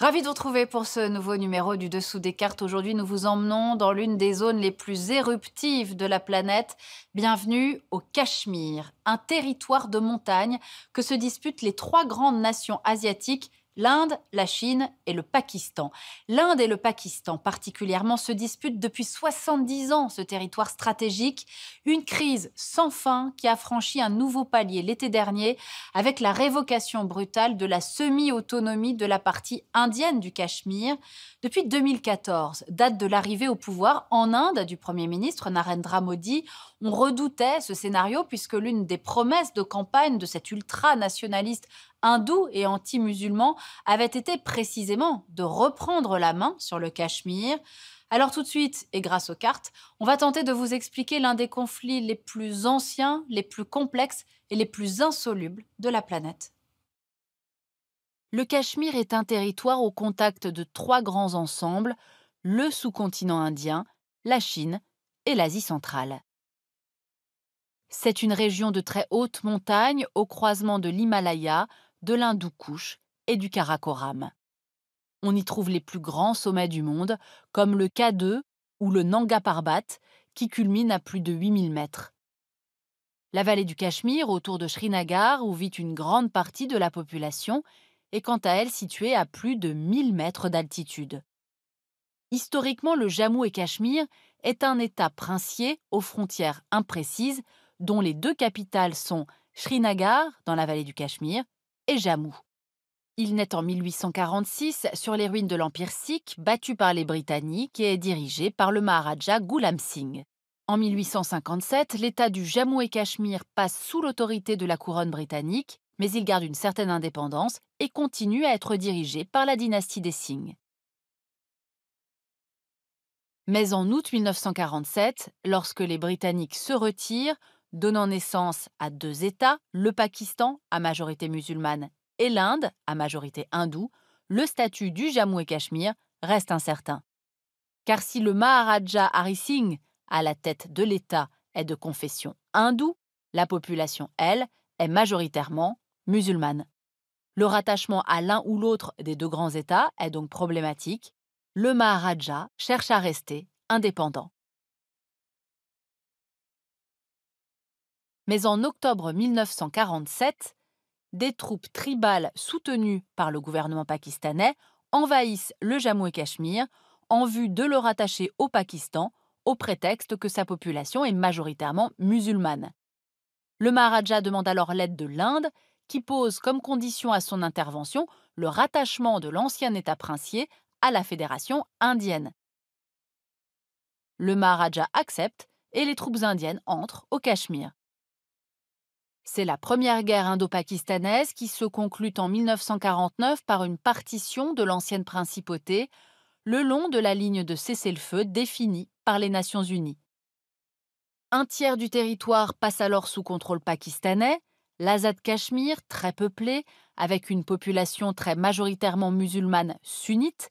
Ravi de vous retrouver pour ce nouveau numéro du Dessous des cartes. Aujourd'hui, nous vous emmenons dans l'une des zones les plus éruptives de la planète. Bienvenue au Cachemire, un territoire de montagne que se disputent les trois grandes nations asiatiques L'Inde, la Chine et le Pakistan. L'Inde et le Pakistan particulièrement se disputent depuis 70 ans ce territoire stratégique, une crise sans fin qui a franchi un nouveau palier l'été dernier avec la révocation brutale de la semi-autonomie de la partie indienne du Cachemire. Depuis 2014, date de l'arrivée au pouvoir en Inde du Premier ministre Narendra Modi, on redoutait ce scénario puisque l'une des promesses de campagne de cet ultranationaliste hindous et anti-musulmans avait été précisément de reprendre la main sur le Cachemire. Alors tout de suite, et grâce aux cartes, on va tenter de vous expliquer l'un des conflits les plus anciens, les plus complexes et les plus insolubles de la planète. Le Cachemire est un territoire au contact de trois grands ensembles, le sous-continent indien, la Chine et l'Asie centrale. C'est une région de très hautes montagnes au croisement de l'Himalaya, de l'Hindoukouche et du Karakoram. On y trouve les plus grands sommets du monde, comme le K2 ou le Nanga Parbat, qui culmine à plus de 8000 mètres. La vallée du Cachemire, autour de Srinagar, où vit une grande partie de la population, est quant à elle située à plus de 1000 mètres d'altitude. Historiquement, le Jammu et Cachemire est un État princier aux frontières imprécises, dont les deux capitales sont Srinagar, dans la vallée du Cachemire, et Jammu. Il naît en 1846 sur les ruines de l'Empire sikh, battu par les Britanniques et est dirigé par le Maharaja Ghulam Singh. En 1857, l'État du Jammu et Cachemire passe sous l'autorité de la couronne britannique, mais il garde une certaine indépendance et continue à être dirigé par la dynastie des Singh. Mais en août 1947, lorsque les Britanniques se retirent, donnant naissance à deux États, le Pakistan à majorité musulmane et l'Inde à majorité hindoue, le statut du Jammu et Cachemire reste incertain. Car si le Maharaja Hari Singh, à la tête de l'État, est de confession hindoue, la population, elle, est majoritairement musulmane. Le rattachement à l'un ou l'autre des deux grands États est donc problématique. Le Maharaja cherche à rester indépendant. mais en octobre 1947, des troupes tribales soutenues par le gouvernement pakistanais envahissent le Jammu et Cachemire en vue de le rattacher au Pakistan au prétexte que sa population est majoritairement musulmane. Le Maharaja demande alors l'aide de l'Inde, qui pose comme condition à son intervention le rattachement de l'ancien État princier à la Fédération indienne. Le Maharaja accepte et les troupes indiennes entrent au Cachemire. C'est la première guerre indo-pakistanaise qui se conclut en 1949 par une partition de l'ancienne principauté le long de la ligne de cessez-le-feu définie par les Nations Unies. Un tiers du territoire passe alors sous contrôle pakistanais, l'Azad Cachemire, très peuplé, avec une population très majoritairement musulmane sunnite,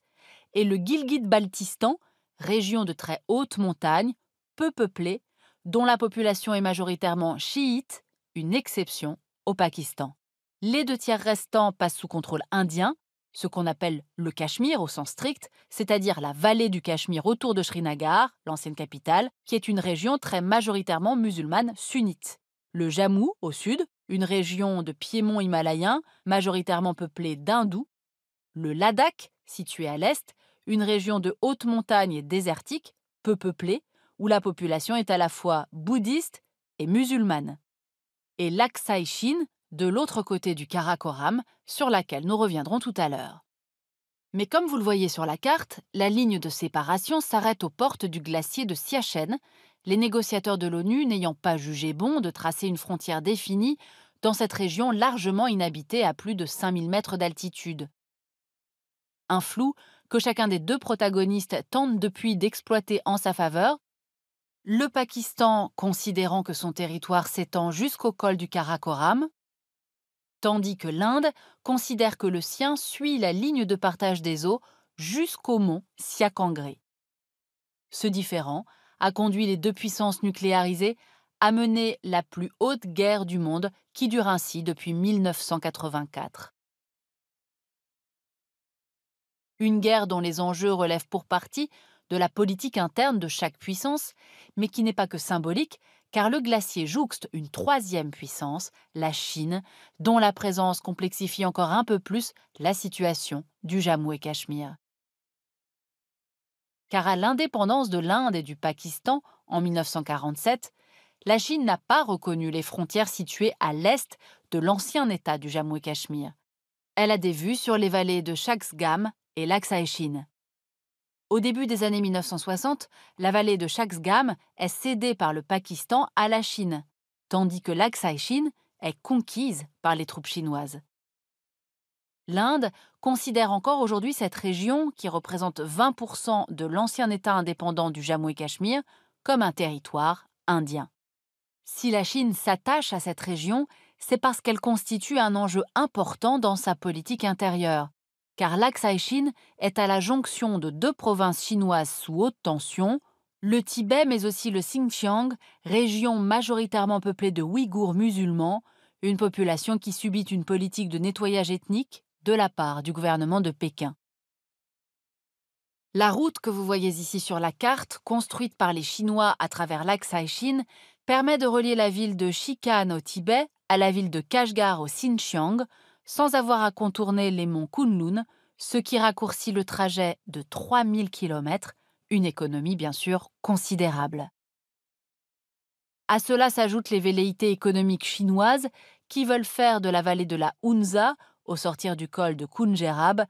et le Gilgit-Baltistan, région de très haute montagne, peu peuplée, dont la population est majoritairement chiite, une exception au Pakistan. Les deux tiers restants passent sous contrôle indien, ce qu'on appelle le Cachemire au sens strict, c'est-à-dire la vallée du Cachemire autour de Srinagar, l'ancienne capitale, qui est une région très majoritairement musulmane sunnite. Le Jammu au sud, une région de piémont himalayen majoritairement peuplée d'hindous. Le Ladakh, situé à l'est, une région de haute montagne et désertique, peu peuplée, où la population est à la fois bouddhiste et musulmane et l'Aksai-shin, de l'autre côté du Karakoram, sur laquelle nous reviendrons tout à l'heure. Mais comme vous le voyez sur la carte, la ligne de séparation s'arrête aux portes du glacier de Siachen, les négociateurs de l'ONU n'ayant pas jugé bon de tracer une frontière définie dans cette région largement inhabitée à plus de 5000 mètres d'altitude. Un flou que chacun des deux protagonistes tente depuis d'exploiter en sa faveur, le Pakistan considérant que son territoire s'étend jusqu'au col du Karakoram, tandis que l'Inde considère que le sien suit la ligne de partage des eaux jusqu'au mont Siakangré. Ce différent a conduit les deux puissances nucléarisées à mener la plus haute guerre du monde qui dure ainsi depuis 1984. Une guerre dont les enjeux relèvent pour partie de la politique interne de chaque puissance, mais qui n'est pas que symbolique, car le glacier jouxte une troisième puissance, la Chine, dont la présence complexifie encore un peu plus la situation du Jammu et Cachemire. Car à l'indépendance de l'Inde et du Pakistan en 1947, la Chine n'a pas reconnu les frontières situées à l'est de l'ancien État du Jammu et Cachemire. Elle a des vues sur les vallées de Shaksgam et Chine. Au début des années 1960, la vallée de Shaxgam est cédée par le Pakistan à la Chine, tandis que l'Aksai-Chine est conquise par les troupes chinoises. L'Inde considère encore aujourd'hui cette région, qui représente 20% de l'ancien État indépendant du Jammu et Cachemire, comme un territoire indien. Si la Chine s'attache à cette région, c'est parce qu'elle constitue un enjeu important dans sa politique intérieure car laksai chin est à la jonction de deux provinces chinoises sous haute tension, le Tibet mais aussi le Xinjiang, région majoritairement peuplée de Ouïghours musulmans, une population qui subit une politique de nettoyage ethnique de la part du gouvernement de Pékin. La route que vous voyez ici sur la carte, construite par les Chinois à travers laksai chin permet de relier la ville de Shikan au Tibet à la ville de Kashgar au Xinjiang, sans avoir à contourner les monts Kunlun, ce qui raccourcit le trajet de 3000 km, une économie bien sûr considérable. À cela s'ajoutent les velléités économiques chinoises qui veulent faire de la vallée de la Hunza, au sortir du col de Kunjerab,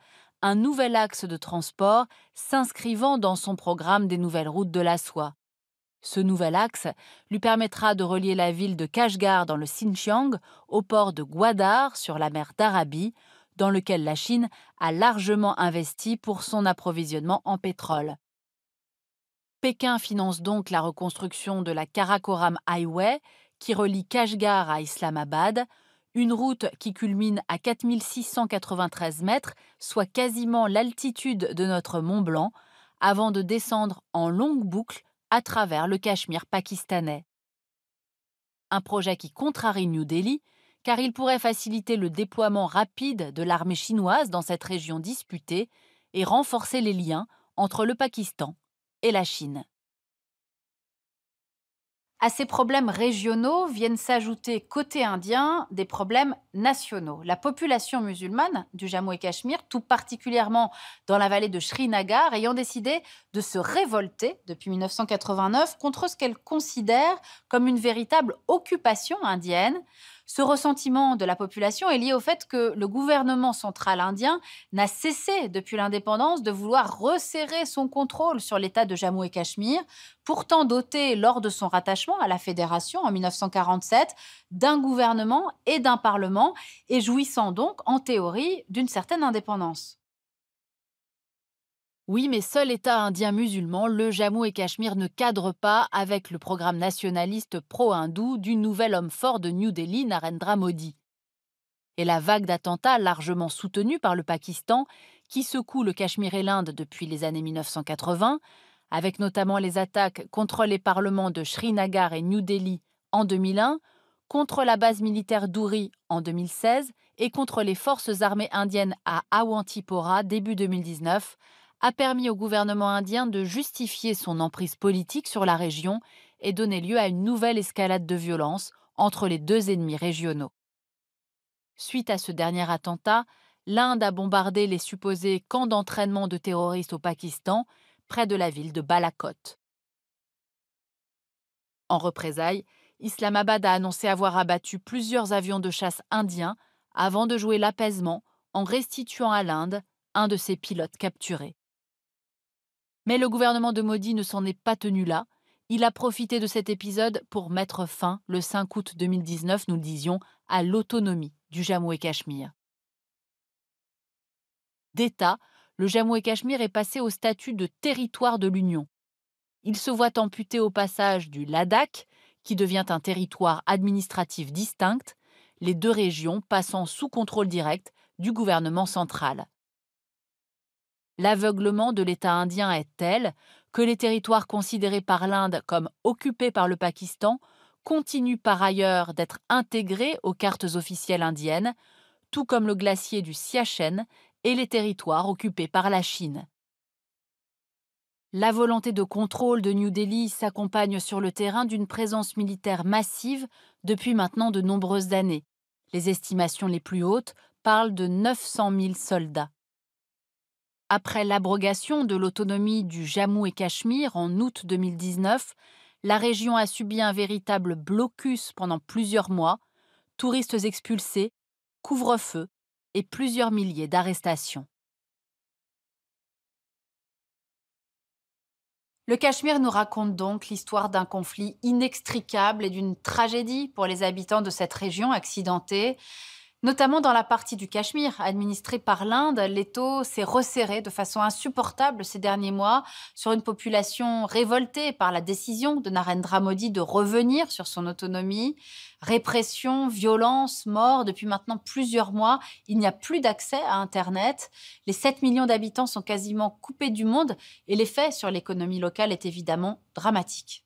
un nouvel axe de transport s'inscrivant dans son programme des nouvelles routes de la soie. Ce nouvel axe lui permettra de relier la ville de Kashgar dans le Xinjiang au port de Gwadar sur la mer d'Arabie, dans lequel la Chine a largement investi pour son approvisionnement en pétrole. Pékin finance donc la reconstruction de la Karakoram Highway qui relie Kashgar à Islamabad, une route qui culmine à 4693 mètres, soit quasiment l'altitude de notre Mont Blanc, avant de descendre en longue boucle à travers le Cachemire pakistanais. Un projet qui contrarie New Delhi, car il pourrait faciliter le déploiement rapide de l'armée chinoise dans cette région disputée et renforcer les liens entre le Pakistan et la Chine. À ces problèmes régionaux viennent s'ajouter, côté indien, des problèmes nationaux. La population musulmane du Jammu et Cachemire, tout particulièrement dans la vallée de Srinagar, ayant décidé de se révolter depuis 1989 contre ce qu'elle considère comme une véritable occupation indienne. Ce ressentiment de la population est lié au fait que le gouvernement central indien n'a cessé depuis l'indépendance de vouloir resserrer son contrôle sur l'État de Jammu et Cachemire, pourtant doté lors de son rattachement à la Fédération en 1947 d'un gouvernement et d'un parlement, et jouissant donc en théorie d'une certaine indépendance. Oui, mais seul État indien musulman, le Jammu et Cachemire ne cadre pas avec le programme nationaliste pro-hindou du nouvel homme fort de New Delhi, Narendra Modi. Et la vague d'attentats largement soutenue par le Pakistan, qui secoue le Cachemire et l'Inde depuis les années 1980, avec notamment les attaques contre les parlements de Srinagar et New Delhi en 2001, contre la base militaire Douri en 2016 et contre les forces armées indiennes à Awantipora début 2019, a permis au gouvernement indien de justifier son emprise politique sur la région et donner lieu à une nouvelle escalade de violence entre les deux ennemis régionaux. Suite à ce dernier attentat, l'Inde a bombardé les supposés camps d'entraînement de terroristes au Pakistan, près de la ville de Balakot. En représailles, Islamabad a annoncé avoir abattu plusieurs avions de chasse indiens avant de jouer l'apaisement en restituant à l'Inde un de ses pilotes capturés. Mais le gouvernement de Modi ne s'en est pas tenu là. Il a profité de cet épisode pour mettre fin, le 5 août 2019, nous le disions, à l'autonomie du Jammu et Cachemire. D'État, le Jammu et Cachemire est passé au statut de territoire de l'Union. Il se voit amputé au passage du Ladakh, qui devient un territoire administratif distinct, les deux régions passant sous contrôle direct du gouvernement central l'aveuglement de l'État indien est tel que les territoires considérés par l'Inde comme occupés par le Pakistan continuent par ailleurs d'être intégrés aux cartes officielles indiennes, tout comme le glacier du Siachen et les territoires occupés par la Chine. La volonté de contrôle de New Delhi s'accompagne sur le terrain d'une présence militaire massive depuis maintenant de nombreuses années. Les estimations les plus hautes parlent de 900 000 soldats. Après l'abrogation de l'autonomie du Jammu et Cachemire en août 2019, la région a subi un véritable blocus pendant plusieurs mois, touristes expulsés, couvre-feu et plusieurs milliers d'arrestations. Le Cachemire nous raconte donc l'histoire d'un conflit inextricable et d'une tragédie pour les habitants de cette région accidentée. Notamment dans la partie du Cachemire, administrée par l'Inde, l'étau s'est resserré de façon insupportable ces derniers mois sur une population révoltée par la décision de Narendra Modi de revenir sur son autonomie. Répression, violence, mort, depuis maintenant plusieurs mois, il n'y a plus d'accès à Internet. Les 7 millions d'habitants sont quasiment coupés du monde et l'effet sur l'économie locale est évidemment dramatique.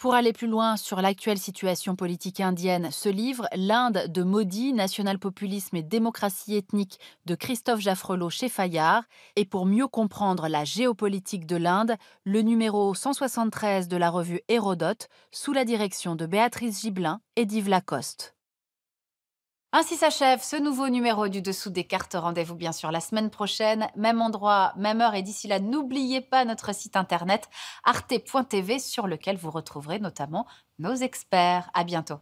Pour aller plus loin sur l'actuelle situation politique indienne, ce livre, L'Inde de Modi, national-populisme et démocratie ethnique de Christophe Jaffrelot chez Fayard, et pour mieux comprendre la géopolitique de l'Inde, le numéro 173 de la revue Hérodote, sous la direction de Béatrice Gibelin et d'Yves Lacoste. Ainsi s'achève ce nouveau numéro du Dessous des cartes. Rendez-vous bien sûr la semaine prochaine, même endroit, même heure. Et d'ici là, n'oubliez pas notre site internet arte.tv sur lequel vous retrouverez notamment nos experts. À bientôt.